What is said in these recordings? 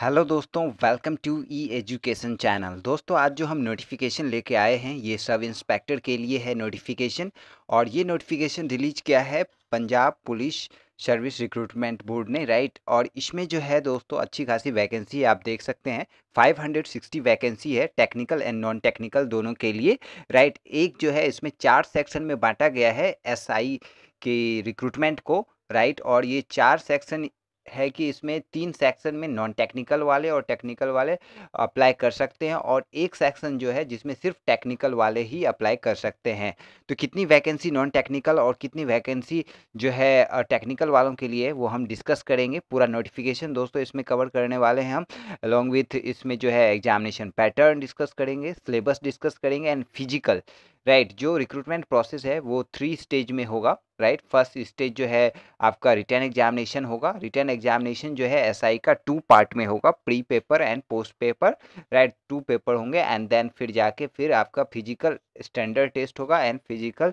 Hello दोस्तों welcome to E education channel दोस्तों आज जो हम नोटिफिकेशन लेके आए हैं ये सब इंस्पेक्टर के लिए है नोटिफिकेशन और ये नोटिफिकेशन रिलीज किया है Punjab police service recruitment board ने राइट और इसमें जो है दोस्तों अच्छी खासी वैकेंसी आप देख सकते हैं 560 वैकेंसी है टेक्निकल एंड नॉन टेक्निकल दोनों के लिए राइट एक जो है इसमें चार सेक्शन में बांटा गया है एसआई के रिक्रूटमेंट को राइट और ये चार सेक्शन है कि इसमें तीन सेक्शन में नॉन टेक्निकल वाले और टेक्निकल वाले अप्लाई कर सकते हैं और एक सेक्शन जो है जिसमें सिर्फ टेक्निकल वाले ही अप्लाई कर सकते हैं तो कितनी वैकेंसी नॉन टेक्निकल और कितनी वैकेंसी जो है टेक्निकल वालों के लिए वो हम डिस्कस करेंगे पूरा नोटिफिकेशन दोस्तों इसमें कवर करने वाले हैं हम अलॉन्ग विथ इसमें जो है एग्जामिनेशन पैटर्न डिस्कस करेंगे सिलेबस डिस्कस करेंगे एंड फिजिकल राइट जो रिक्रूटमेंट प्रोसेस है वो थ्री स्टेज में होगा राइट फर्स्ट स्टेज जो है आपका रिटर्न एग्जामिनेशन होगा रिटर्न एग्जामिनेशन जो है एसआई का टू पार्ट में होगा pre paper and post paper right two paper होंगे एंड देन फिर जाके फिर आपका फिजिकल स्टैंडर्ड टेस्ट होगा एंड फिजिकल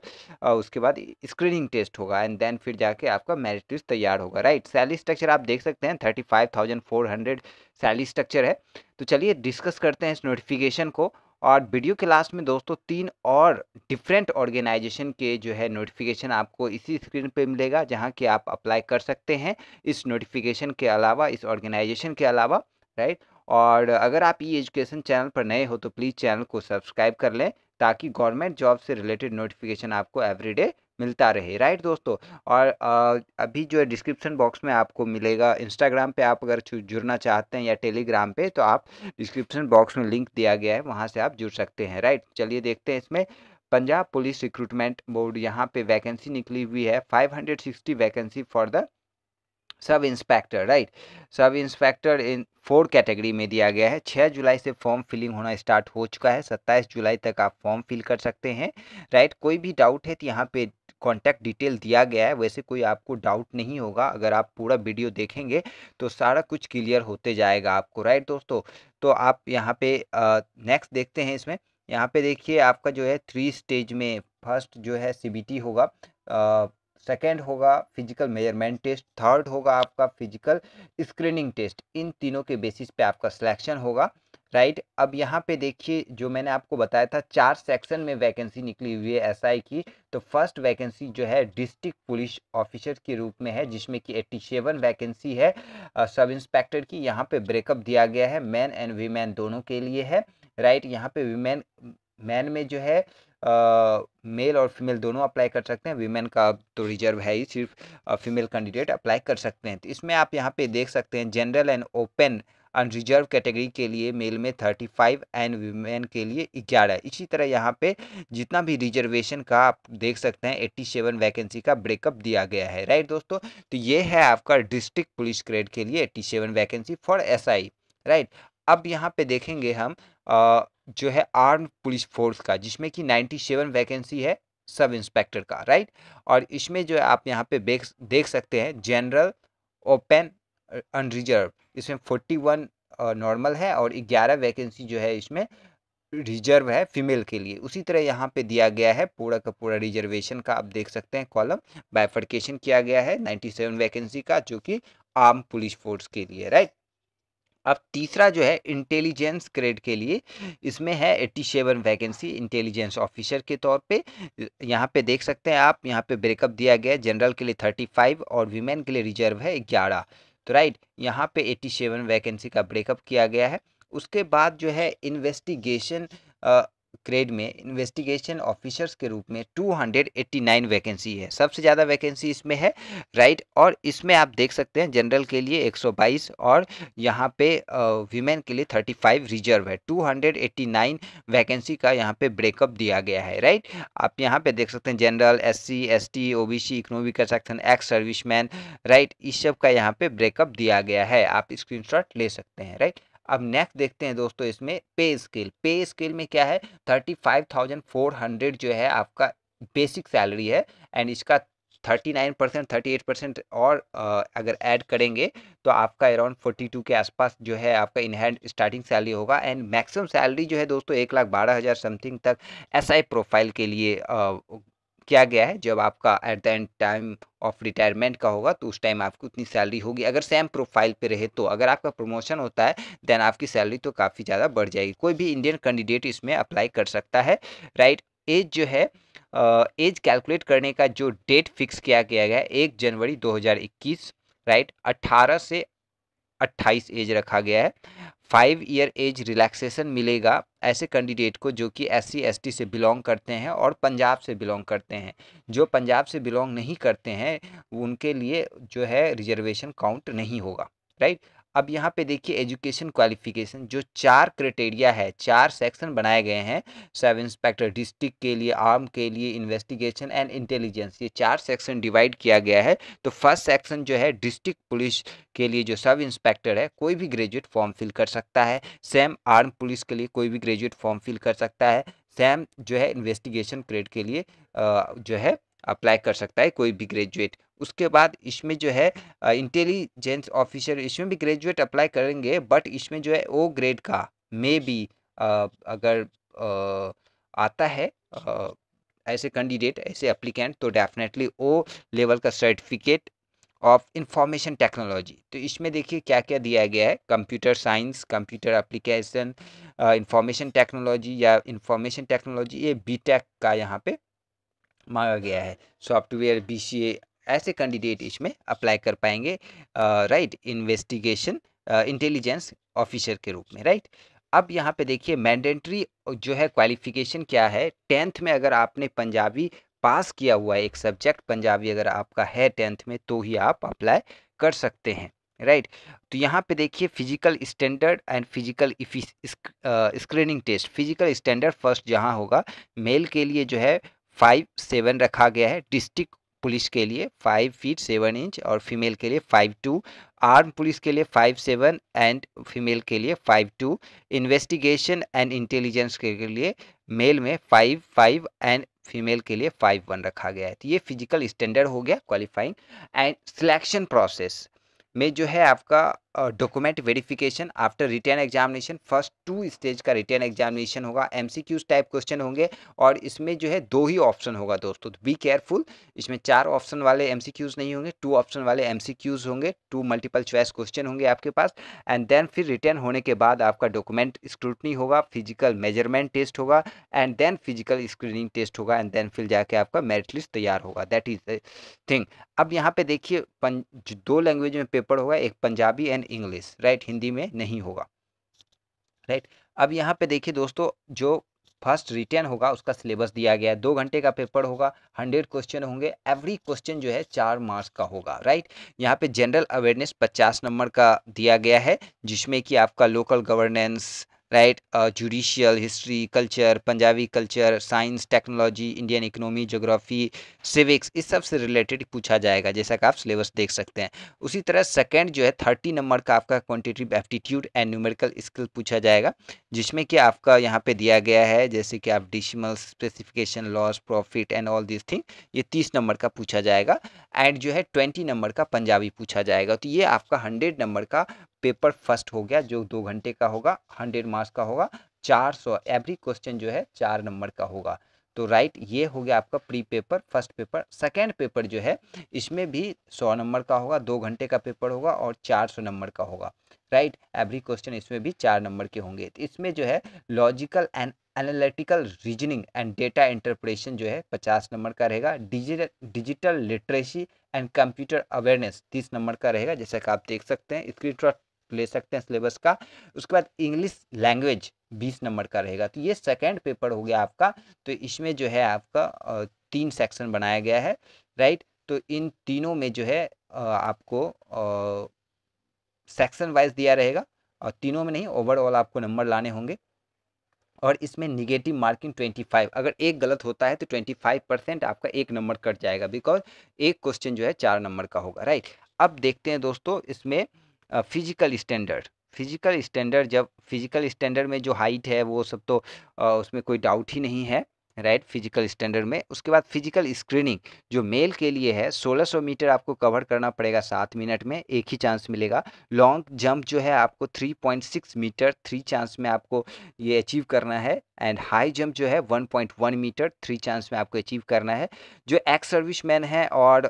उसके बाद स्क्रीनिंग टेस्ट होगा एंड देन फिर जाके आपका मेरिट लिस्ट तैयार होगा राइट सैलरी स्ट्रक्चर आप देख सकते हैं thirty five thousand four hundred salary structure है तो चलिए डिस्कस करते हैं इस नोटिफिकेशन को और वीडियो के लास्ट में दोस्तों तीन और डिफरेंट ऑर्गेनाइजेशन के जो है नोटिफिकेशन आपको इसी स्क्रीन पे मिलेगा जहाँ कि आप अप्लाई कर सकते हैं इस नोटिफिकेशन के अलावा इस ऑर्गेनाइजेशन के अलावा राइट और अगर आप ई एजुकेशन चैनल पर नए हो तो प्लीज़ चैनल को सब्सक्राइब कर लें ताकि गवर्नमेंट जॉब से रिलेटेड नोटिफिकेशन आपको एवरीडे मिलता रहे राइट दोस्तों और अभी जो है डिस्क्रिप्शन बॉक्स में आपको मिलेगा इंस्टाग्राम पे आप अगर जुड़ना चाहते हैं या टेलीग्राम पे तो आप डिस्क्रिप्शन बॉक्स में लिंक दिया गया है वहाँ से आप जुड़ सकते हैं राइट चलिए देखते हैं इसमें पंजाब पुलिस रिक्रूटमेंट बोर्ड यहाँ पर वैकेंसी निकली हुई है five vacancy for the sub inspector right sub inspector in four category में दिया गया है छः जुलाई से फॉर्म फिलिंग होना स्टार्ट हो चुका है सत्ताईस जुलाई तक आप फॉर्म फिल कर सकते हैं राइट कोई भी डाउट है तो यहाँ पे कॉन्टैक्ट डिटेल दिया गया है वैसे कोई आपको डाउट नहीं होगा अगर आप पूरा वीडियो देखेंगे तो सारा कुछ क्लियर होते जाएगा आपको राइट दोस्तों तो आप यहाँ पे नेक्स्ट देखते हैं इसमें यहाँ पे देखिए आपका जो है थ्री स्टेज में फर्स्ट जो है सी होगा सेकेंड होगा फिजिकल मेजरमेंट टेस्ट थर्ड होगा आपका फिजिकल स्क्रीनिंग टेस्ट इन तीनों के बेसिस पे आपका सिलेक्शन होगा राइट अब यहाँ पे देखिए जो मैंने आपको बताया था चार सेक्शन में वैकेंसी निकली हुई है एसआई की तो फर्स्ट वैकेंसी जो है डिस्ट्रिक्ट पुलिस ऑफिसर के रूप में है जिसमें कि 87 वैकेंसी है सब इंस्पेक्टर की यहाँ पे ब्रेकअप दिया गया है मैन एंड वीमेन दोनों के लिए है राइट यहाँ पे वीमेन मैन में जो है मेल और फीमेल दोनों अप्लाई कर सकते हैं वीमेन का तो रिजर्व है ही सिर्फ फीमेल कैंडिडेट अप्लाई कर सकते हैं तो इसमें आप यहाँ पे देख सकते हैं general and open unreserved category के लिए मेल में थर्टी फाइव एंड वीमेन के लिए ग्यारह इसी तरह यहाँ पे जितना भी रिजर्वेशन का आप देख सकते हैं एट्टी सेवन वैकेंसी का ब्रेकअप दिया गया है राइट दोस्तों तो ये है आपका डिस्ट्रिक्ट पुलिस ग्रेड के लिए eighty seven vacancy for S I right अब यहाँ पे देखेंगे हम आ, जो है आर्म पुलिस फोर्स का जिसमें कि नाइन्टी सेवन वैकेंसी है सब इंस्पेक्टर का राइट और इसमें जो है आप यहाँ पे देख सकते हैं जनरल ओपन अनरिजर्व इसमें फोर्टी वन नॉर्मल है और ग्यारह वैकेंसी जो है इसमें रिजर्व है फीमेल के लिए उसी तरह यहाँ पे दिया गया है पूरा का पूरा रिजर्वेशन का आप देख सकते हैं कॉलम बाइफर्केशन किया गया है नाइन्टी सेवन वैकेंसी का जो कि आर्म पुलिस फोर्स के लिए राइट अब तीसरा जो है इंटेलिजेंस ग्रेड के लिए इसमें है eighty seven vacancy intelligence officer के तौर पे यहाँ पे देख सकते हैं आप यहाँ पे ब्रेकअप दिया गया है जनरल के लिए थर्टी फाइव और वीमेन के लिए रिजर्व है ग्यारह तो राइट यहाँ पे 87 वैकेंसी का ब्रेकअप किया गया है उसके बाद जो है इन्वेस्टिगेशन ग्रेड में इन्वेस्टिगेशन ऑफिसर्स के रूप में 289 वैकेंसी है सबसे ज़्यादा वैकेंसी इसमें है राइट और इसमें आप देख सकते हैं जनरल के लिए 122 और यहाँ पे वीमेन के लिए 35 रिजर्व है 289 वैकेंसी का यहाँ पे ब्रेकअप दिया गया है राइट आप यहाँ पे देख सकते हैं general S C S T O B C सकते हैं एक्स सर्विसमैन राइट इस सब का यहाँ पे ब्रेकअप दिया गया है आप स्क्रीन ले सकते हैं राइट अब नेक्स्ट देखते हैं दोस्तों इसमें पे स्केल पे स्केल में क्या है thirty five thousand four hundred जो है आपका बेसिक सैलरी है एंड इसका thirty nine percent thirty eight percent और अगर ऐड करेंगे तो आपका अराउंड फोर्टी टू के आसपास जो है आपका इनहैंड स्टार्टिंग सैलरी होगा एंड मैक्सिमम सैलरी जो है दोस्तों एक लाख बारह हज़ार समथिंग तक एसआई प्रोफाइल के लिए किया गया है जब आपका at the end time of retirement का होगा तो उस टाइम आपकी उतनी सैलरी होगी अगर सेम प्रोफाइल पे रहे तो अगर आपका प्रमोशन होता है देन आपकी सैलरी तो काफ़ी ज़्यादा बढ़ जाएगी कोई भी इंडियन कैंडिडेट इसमें अप्लाई कर सकता है राइट एज जो है एज कैलकुलेट करने का जो डेट फिक्स किया गया है एक जनवरी 2021 राइट 18 से 28 एज रखा गया है फाइव ईयर एज रिलैक्सेशन मिलेगा ऐसे कैंडिडेट को जो कि एस सी से बिलोंग करते हैं और पंजाब से बिलोंग करते हैं जो पंजाब से बिलोंग नहीं करते हैं उनके लिए जो है रिजर्वेशन काउंट नहीं होगा राइट अब यहाँ पे देखिए एजुकेशन क्वालिफिकेशन जो चार क्राइटेरिया है चार सेक्शन बनाए गए हैं सब इंस्पेक्टर डिस्ट्रिक्ट के लिए आर्म के लिए इन्वेस्टिगेशन एंड इंटेलिजेंस ये चार सेक्शन डिवाइड किया गया है तो फर्स्ट सेक्शन जो है डिस्ट्रिक्ट पुलिस के लिए जो सब इंस्पेक्टर है कोई भी ग्रेजुएट फॉर्म फिल कर सकता है सेम आर्म पुलिस के लिए कोई भी ग्रेजुएट फॉर्म फिल कर सकता है सेम जो है इन्वेस्टिगेशन क्रेड के लिए जो है अप्लाई कर सकता है कोई भी ग्रेजुएट उसके बाद इसमें जो है इंटेलिजेंस ऑफिसर इसमें भी ग्रेजुएट अप्लाई करेंगे बट इसमें जो है ओ ग्रेड का मे बी अगर आ, आता है आ, ऐसे कैंडिडेट ऐसे अप्लीकेंट तो डेफिनेटली ओ लेवल का सर्टिफिकेट ऑफ इंफॉर्मेशन टेक्नोलॉजी तो इसमें देखिए क्या क्या दिया गया है computer science computer application information technology या इंफॉर्मेशन टेक्नोलॉजी ये बी टेक का यहाँ पे मांगा गया है सॉफ्टवेयर बी सी ए ऐसे कैंडिडेट इसमें अप्लाई कर पाएंगे राइट इन्वेस्टिगेशन इंटेलिजेंस ऑफिसर के रूप में राइट अब यहाँ पे देखिए मैंडेटरी जो है क्वालिफिकेशन क्या है टेंथ में अगर आपने पंजाबी पास किया हुआ है एक सब्जेक्ट पंजाबी अगर आपका है टेंथ में तो ही आप अप्लाई कर सकते हैं राइट right. तो यहाँ पे देखिए physical standard and physical screening test physical standard first जहाँ होगा मेल के लिए जो है फाइव सेवन रखा गया है डिस्ट्रिक्ट पुलिस के लिए फाइव फीट सेवन इंच और फीमेल के लिए फाइव टू आर्म पुलिस के लिए फाइव सेवन एंड फीमेल के लिए five two investigation and intelligence के लिए मेल में फाइव फाइव एंड फीमेल के लिए फाइव वन रखा गया है तो ये फिजिकल स्टैंडर्ड हो गया क्वालिफाइंग एंड सिलेक्शन प्रोसेस में जो है आपका document verification after written examination first two stage का रिटर्न एग्जामिनेशन होगा एमसीक्यूज टाइप क्वेश्चन होंगे और इसमें जो है दो ही ऑप्शन होगा दोस्तों बी केयरफुल इसमें चार ऑप्शन वाले एमसीक्यूज नहीं होंगे टू ऑप्शन वाले एमसीक्यूज होंगे टू मल्टीपल चॉइस क्वेश्चन होंगे आपके पास एंड देन फिर रिटर्न होने के बाद आपका डॉक्यूमेंट स्क्रूटनी होगा फिजिकल मेजरमेंट टेस्ट होगा and then physical screening test होगा एंड देन फिर जाके आपका मेरिट लिस्ट तैयार होगा दैट इज द थिंग अब यहाँ पे देखिए दो लैंग्वेज में पेपर होगा एक Punjabi and English right Hindi में नहीं होगा राइट अब यहाँ पे देखिए दोस्तों जो फर्स्ट रिटर्न होगा उसका सिलेबस दिया गया है दो घंटे का पेपर होगा हंड्रेड क्वेश्चन होंगे एवरी क्वेश्चन जो है चार मार्क्स का होगा राइट यहाँ पे जनरल अवेयरनेस पचास नंबर का दिया गया है जिसमें कि आपका local governance right judicial history culture Punjabi culture science technology Indian economy geography civics इस सब से रिलेटेड पूछा जाएगा जैसा कि आप सिलेबस देख सकते हैं उसी तरह सेकंड जो है थर्टी नंबर का आपका quantitative aptitude and numerical skill पूछा जाएगा जिसमें कि आपका यहाँ पे दिया गया है जैसे कि आप decimal specification loss profit and all this thing ये तीस नंबर का पूछा जाएगा एंड जो है ट्वेंटी नंबर का पंजाबी पूछा जाएगा तो ये आपका हंड्रेड नंबर का पेपर फर्स्ट हो गया जो दो घंटे का होगा हंड्रेड मार्क्स का होगा चार सौ एवरी क्वेश्चन जो है चार नंबर का होगा तो राइट ये हो गया आपका pre paper first paper second paper जो है इसमें भी सौ नंबर का होगा दो घंटे का पेपर होगा और चार सौ नंबर का होगा राइट एवरी क्वेश्चन इसमें भी चार नंबर के होंगे तो इसमें जो है logical and analytical reasoning and data interpretation जो है पचास नंबर का रहेगा digital digital literacy and computer awareness तीस नंबर का रहेगा जैसा कि आप देख सकते हैं स्क्रीन ले सकते हैं सिलेबस का उसके बाद इंग्लिश लैंग्वेज बीस नंबर का रहेगा तो ये सेकेंड पेपर हो गया आपका तो इसमें जो है आपका तीन सेक्शन बनाया गया है राइट तो इन तीनों में जो है आपको सेक्शन वाइज दिया रहेगा और तीनों में नहीं ओवरऑल आपको नंबर लाने होंगे और इसमें निगेटिव मार्किंग ट्वेंटी फाइव अगर एक गलत होता है तो ट्वेंटी फाइव परसेंट आपका एक नंबर कट जाएगा बिकॉज एक क्वेश्चन जो है चार नंबर का होगा राइट अब देखते हैं दोस्तों इसमें फ़िज़िकल स्टैंडर्ड फ़िज़िकल स्टैंडर्ड जब फ़िज़िकल स्टैंडर्ड में जो हाइट है वो सब तो आ, उसमें कोई डाउट ही नहीं है राइट फिजिकल स्टैंडर्ड में उसके बाद फिजिकल स्क्रीनिंग जो मेल के लिए है 1600 मीटर आपको कवर करना पड़ेगा सात मिनट में एक ही चांस मिलेगा लॉन्ग जंप जो है आपको 3.6 मीटर थ्री चांस में आपको ये अचीव करना है एंड हाई जंप जो है 1.1 मीटर थ्री चांस में आपको अचीव करना है जो एक्स सर्विस मैन है और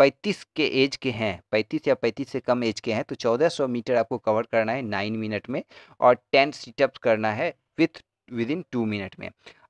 पैंतीस के एज के हैं पैंतीस या पैंतीस से कम एज के हैं तो चौदह सौ मीटर आपको कवर करना है नाइन मिनट में और टेन सीटअप करना है with within two minute में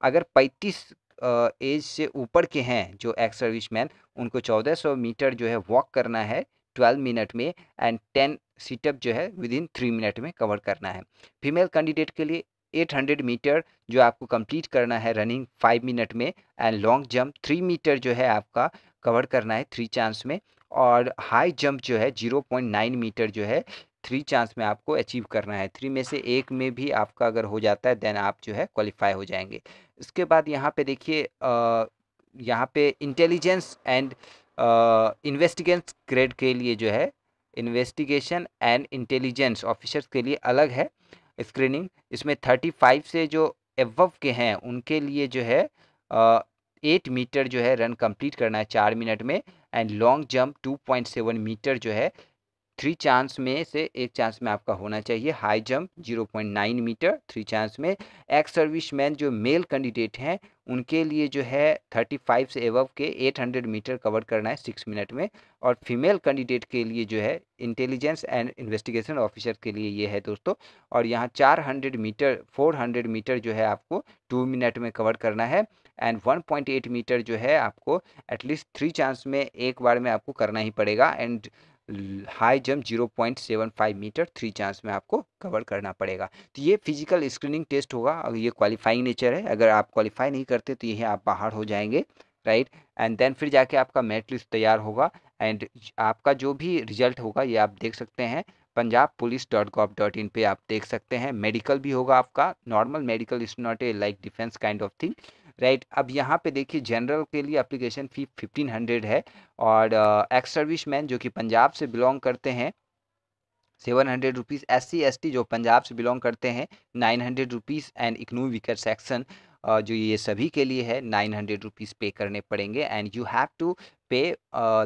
अगर पैंतीस एज से ऊपर के हैं जो एक्स सर्विस मैन उनको चौदह सौ मीटर जो है वॉक करना है ट्वेल्व मिनट में एंड टेन सीटअप जो है विद इन थ्री मिनट में कवर करना है फीमेल कैंडिडेट के लिए 800 मीटर जो आपको कंप्लीट करना है रनिंग 5 मिनट में एंड लॉन्ग जंप 3 मीटर जो है आपका कवर करना है थ्री चांस में और हाई जंप जो है जीरो पॉइंट नाइन मीटर जो है थ्री चांस में आपको अचीव करना है थ्री में से एक में भी आपका अगर हो जाता है देन आप जो है क्वालिफाई हो जाएंगे उसके बाद यहाँ पे देखिए यहाँ पे इंटेलिजेंस एंड इन्वेस्टिगेंस ग्रेड के लिए जो है इन्वेस्टिगेशन एंड इंटेलिजेंस ऑफिसर्स के लिए अलग है स्क्रीनिंग इसमें थर्टी फाइव से जो एवव के हैं उनके लिए जो है एट मीटर जो है रन कंप्लीट करना है चार मिनट में and long jump two point seven metre जो है थ्री चांस में से एक चांस में आपका होना चाहिए high jump zero point nine metre three chance में एक्स सर्विस मैन जो मेल कैंडिडेट हैं उनके लिए जो है थर्टी फाइव से एवव के एट हंड्रेड मीटर कवर करना है सिक्स मिनट में और फीमेल कैंडिडेट के लिए जो है इंटेलिजेंस एंड इन्वेस्टिगेशन ऑफिसर के लिए ये है दोस्तों और यहाँ चार hundred metre four hundred metre जो है आपको टू मिनट में कवर करना है एंड एट मीटर जो है आपको एटलीस्ट थ्री चांस में एक बार में आपको करना ही पड़ेगा and high jump 0.75 metre three chance में आपको कवर करना पड़ेगा तो ये फिजिकल स्क्रीनिंग टेस्ट होगा और ये क्वालिफाइंग नेचर है अगर आप क्वालिफाई नहीं करते तो यही आप बाहर हो जाएंगे राइट एंड देन फिर जाके आपका मेरिट लिस्ट तैयार होगा एंड आपका जो भी रिजल्ट होगा ये आप देख सकते हैं Punjab police dot gov dot in पर आप देख सकते हैं मेडिकल भी होगा आपका normal medical is not a like defence kind of thing right अब यहाँ पे देखिए जनरल के लिए अप्लीकेशन फ़ी फिफ्टीन हंड्रेड है और एक्स सर्विस मैन जो कि पंजाब से बिलोंग करते हैं seven hundred rupees S C S T जो पंजाब से बिलोंग करते हैं नाइन हंड्रेड रुपीज़ एंड इकनू वीकर सेक्शन जो ये सभी के लिए है नाइन हंड्रेड रुपीज़ पे करने पड़ेंगे and you have to pay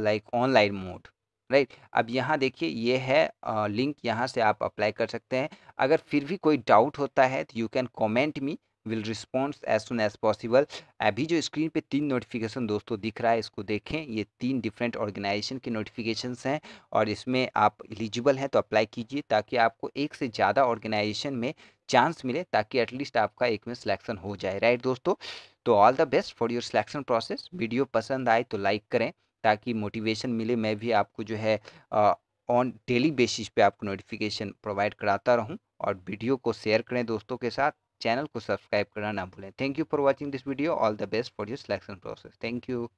like online mode right अब यहाँ देखिए ये है लिंक uh, यहाँ से आप अप्लाई कर सकते हैं अगर फिर भी कोई डाउट होता है तो you can comment me will response as soon as possible अभी जो स्क्रीन पे तीन नोटिफिकेशन दोस्तों दिख रहा है इसको देखें ये तीन डिफरेंट ऑर्गेनाइजेशन के नोटिफिकेशन हैं और इसमें आप एलिजिबल हैं तो अप्लाई कीजिए ताकि आपको एक से ज़्यादा ऑर्गेनाइजेशन में चांस मिले ताकि एटलीस्ट आपका एक में सिलेक्शन हो जाए राइट दोस्तों तो all the best for your selection process video पसंद आए तो लाइक करें ताकि मोटिवेशन मिले मैं भी आपको जो है ऑन डेली बेसिस पे आपको नोटिफिकेशन प्रोवाइड कराता रहूं और वीडियो को शेयर करें दोस्तों के साथ चैनल को सब्सक्राइब करना ना भूलें thank you for watching this video all the best for your selection process thank you